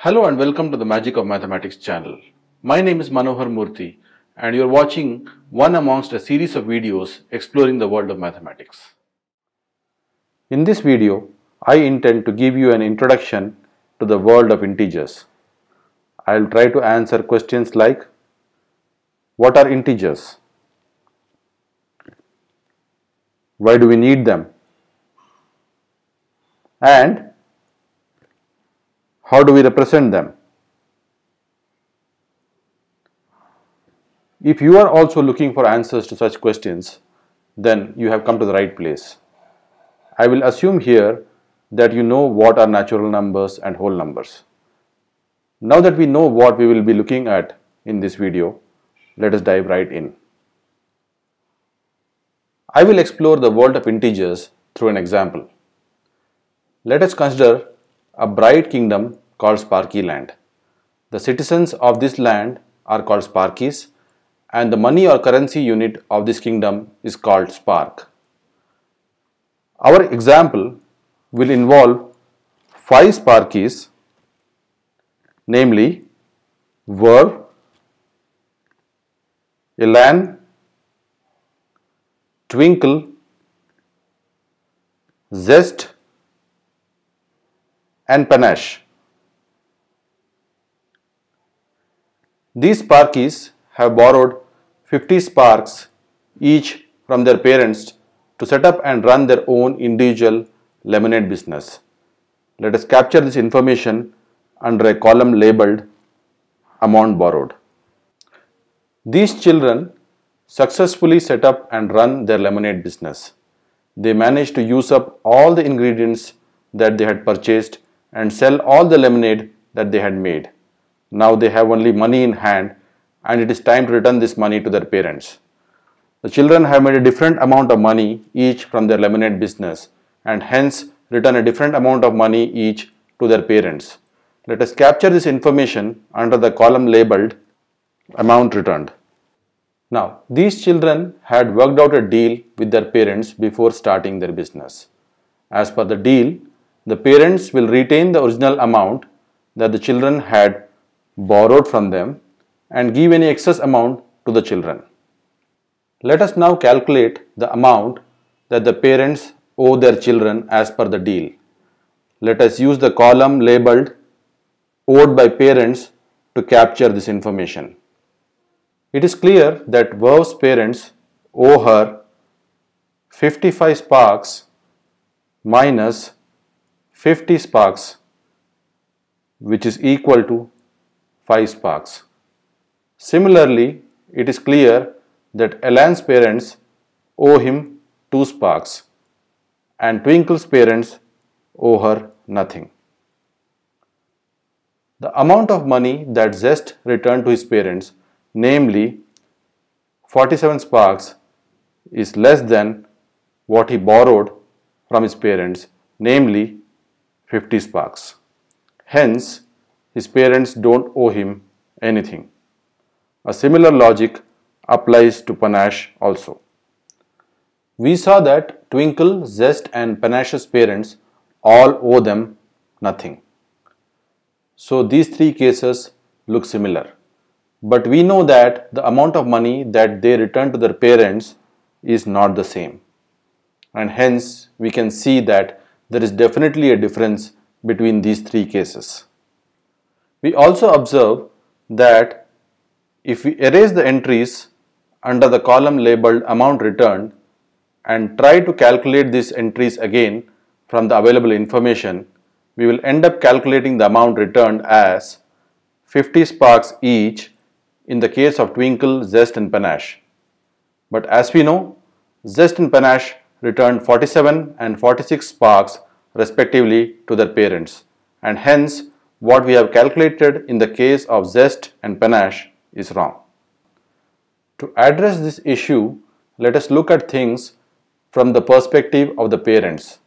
Hello and welcome to the Magic of Mathematics channel. My name is Manohar Murthy and you are watching one amongst a series of videos exploring the world of mathematics. In this video, I intend to give you an introduction to the world of integers. I will try to answer questions like What are integers? Why do we need them? And how do we represent them? If you are also looking for answers to such questions, then you have come to the right place. I will assume here that you know what are natural numbers and whole numbers. Now that we know what we will be looking at in this video, let us dive right in. I will explore the world of integers through an example. Let us consider a bright kingdom called Sparky land. The citizens of this land are called Sparkies, and the money or currency unit of this kingdom is called Spark. Our example will involve five Sparkies, namely were, Elan, Twinkle, Zest, and panache. These Sparkies have borrowed 50 Sparks each from their parents to set up and run their own individual lemonade business. Let us capture this information under a column labeled amount borrowed. These children successfully set up and run their lemonade business. They managed to use up all the ingredients that they had purchased and sell all the lemonade that they had made. Now they have only money in hand and it is time to return this money to their parents. The children have made a different amount of money each from their lemonade business and hence return a different amount of money each to their parents. Let us capture this information under the column labeled amount returned. Now, these children had worked out a deal with their parents before starting their business. As per the deal, the parents will retain the original amount that the children had borrowed from them and give any excess amount to the children. Let us now calculate the amount that the parents owe their children as per the deal. Let us use the column labeled owed by parents to capture this information. It is clear that Verve's parents owe her 55 sparks minus 50 sparks which is equal to 5 sparks. Similarly, it is clear that Alan's parents owe him 2 sparks and Twinkle's parents owe her nothing. The amount of money that Zest returned to his parents, namely 47 sparks, is less than what he borrowed from his parents, namely 50 sparks. Hence, his parents don't owe him anything. A similar logic applies to Panache also. We saw that Twinkle, Zest and Panache's parents all owe them nothing. So these three cases look similar. But we know that the amount of money that they return to their parents is not the same. And hence we can see that there is definitely a difference between these three cases. We also observe that if we erase the entries under the column labeled amount returned and try to calculate these entries again from the available information, we will end up calculating the amount returned as 50 sparks each in the case of Twinkle, Zest and Panache. But as we know, Zest and Panache returned 47 and 46 sparks respectively to their parents and hence what we have calculated in the case of zest and panache is wrong. To address this issue, let us look at things from the perspective of the parents.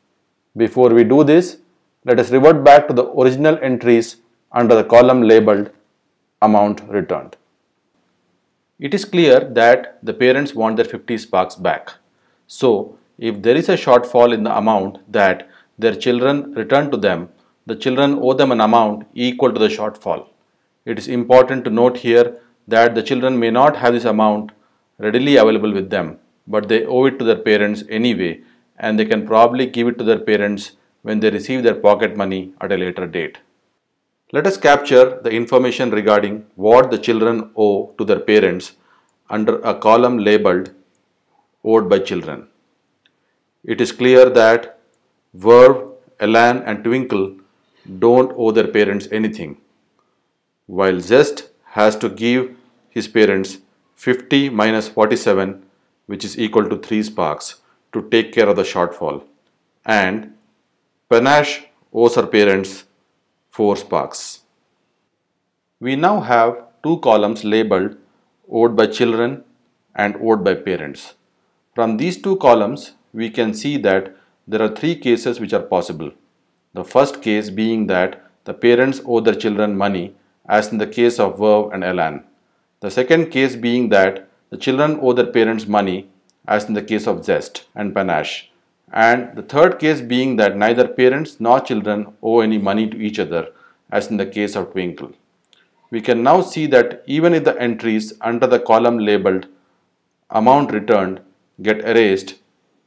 Before we do this, let us revert back to the original entries under the column labeled amount returned. It is clear that the parents want their 50 sparks back. So if there is a shortfall in the amount that their children return to them, the children owe them an amount equal to the shortfall. It is important to note here that the children may not have this amount readily available with them, but they owe it to their parents anyway, and they can probably give it to their parents when they receive their pocket money at a later date. Let us capture the information regarding what the children owe to their parents under a column labeled Owed by Children it is clear that Verb, Elan, and Twinkle don't owe their parents anything, while Zest has to give his parents 50 minus 47, which is equal to 3 sparks, to take care of the shortfall, and Panache owes her parents 4 sparks. We now have two columns labeled owed by children and owed by parents. From these two columns, we can see that there are three cases which are possible. The first case being that the parents owe their children money as in the case of Verve and Elan. The second case being that the children owe their parents money as in the case of Zest and Panache. And the third case being that neither parents nor children owe any money to each other as in the case of Twinkle. We can now see that even if the entries under the column labeled amount returned get erased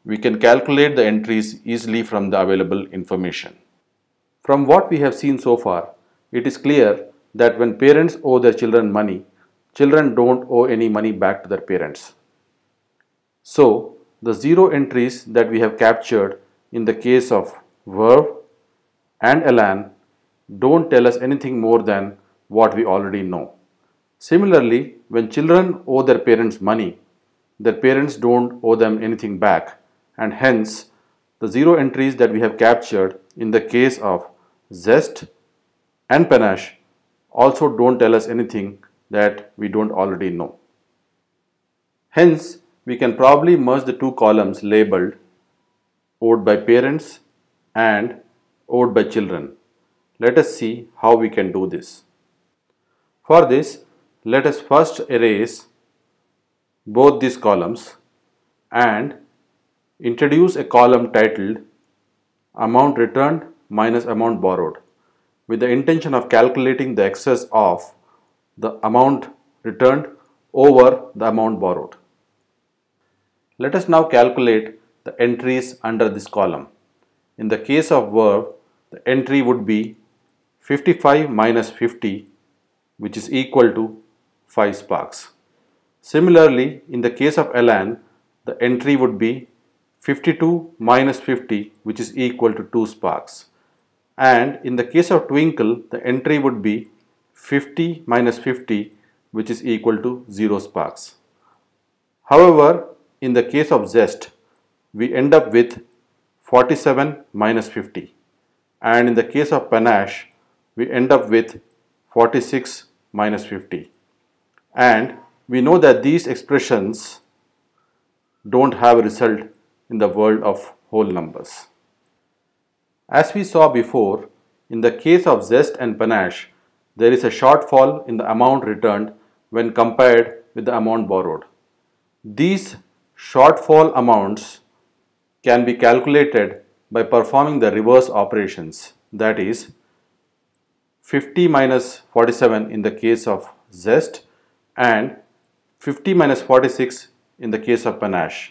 we can calculate the entries easily from the available information. From what we have seen so far, it is clear that when parents owe their children money, children don't owe any money back to their parents. So, the zero entries that we have captured in the case of Verve and Alan don't tell us anything more than what we already know. Similarly, when children owe their parents money, their parents don't owe them anything back and hence the zero entries that we have captured in the case of zest and panache also don't tell us anything that we don't already know. Hence, we can probably merge the two columns labeled owed by parents and owed by children. Let us see how we can do this. For this, let us first erase both these columns and Introduce a column titled amount returned minus amount borrowed with the intention of calculating the excess of the amount returned over the amount borrowed. Let us now calculate the entries under this column. In the case of verb, the entry would be 55 minus 50 which is equal to 5 sparks. Similarly, in the case of Elan, the entry would be 52 minus 50 which is equal to 2 sparks and in the case of twinkle the entry would be 50 minus 50 which is equal to 0 sparks. However in the case of zest we end up with 47 minus 50 and in the case of panache we end up with 46 minus 50 and we know that these expressions don't have a result in the world of whole numbers. As we saw before, in the case of zest and panache, there is a shortfall in the amount returned when compared with the amount borrowed. These shortfall amounts can be calculated by performing the reverse operations that is 50 minus 47 in the case of zest and 50 minus 46 in the case of panache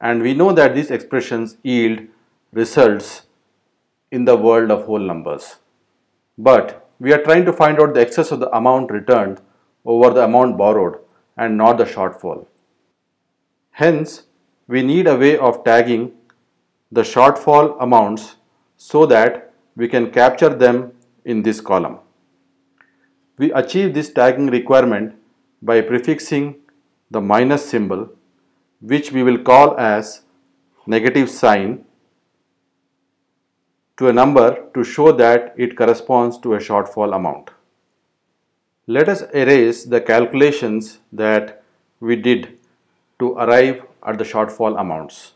and we know that these expressions yield results in the world of whole numbers. But we are trying to find out the excess of the amount returned over the amount borrowed and not the shortfall. Hence, we need a way of tagging the shortfall amounts so that we can capture them in this column. We achieve this tagging requirement by prefixing the minus symbol which we will call as negative sign to a number to show that it corresponds to a shortfall amount. Let us erase the calculations that we did to arrive at the shortfall amounts.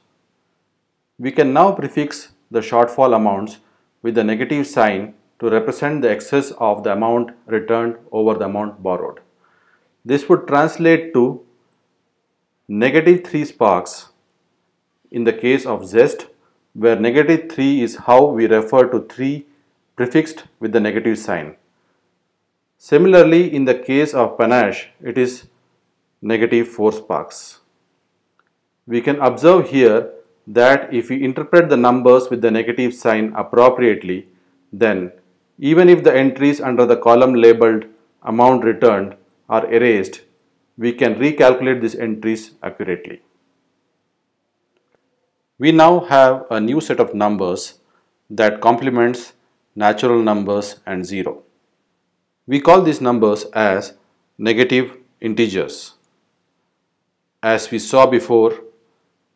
We can now prefix the shortfall amounts with the negative sign to represent the excess of the amount returned over the amount borrowed. This would translate to negative 3 sparks in the case of zest where negative 3 is how we refer to 3 prefixed with the negative sign. Similarly, in the case of panache, it is negative 4 sparks. We can observe here that if we interpret the numbers with the negative sign appropriately, then even if the entries under the column labeled amount returned are erased, we can recalculate these entries accurately. We now have a new set of numbers that complements natural numbers and 0. We call these numbers as negative integers. As we saw before,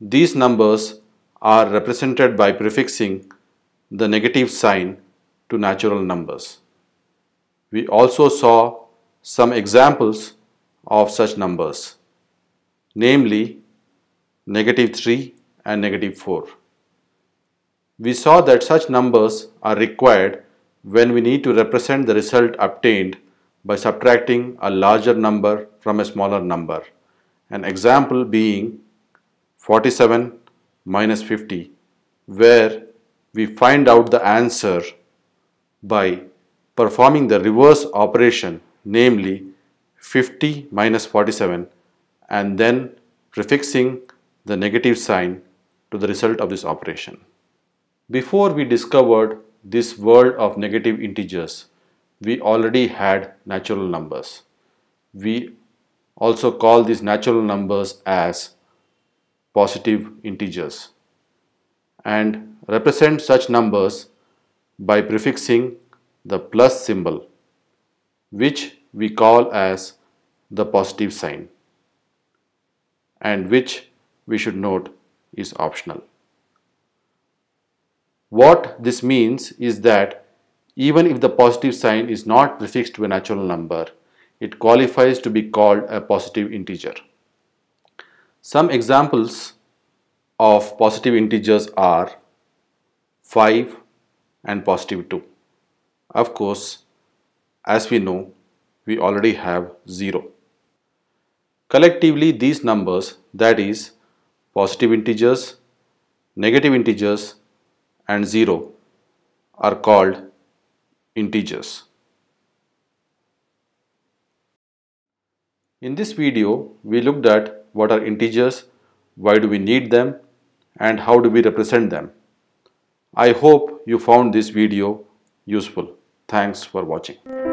these numbers are represented by prefixing the negative sign to natural numbers. We also saw some examples of such numbers namely negative 3 and negative 4. We saw that such numbers are required when we need to represent the result obtained by subtracting a larger number from a smaller number. An example being 47 minus 50 where we find out the answer by performing the reverse operation namely 50 minus 47 and then prefixing the negative sign to the result of this operation. Before we discovered this world of negative integers, we already had natural numbers. We also call these natural numbers as positive integers and represent such numbers by prefixing the plus symbol which we call as the positive sign and which we should note is optional. What this means is that even if the positive sign is not prefixed to a natural number, it qualifies to be called a positive integer. Some examples of positive integers are 5 and positive 2. Of course, as we know, we already have 0. Collectively these numbers that is positive integers, negative integers and 0 are called integers. In this video we looked at what are integers, why do we need them and how do we represent them. I hope you found this video useful. Thanks for watching.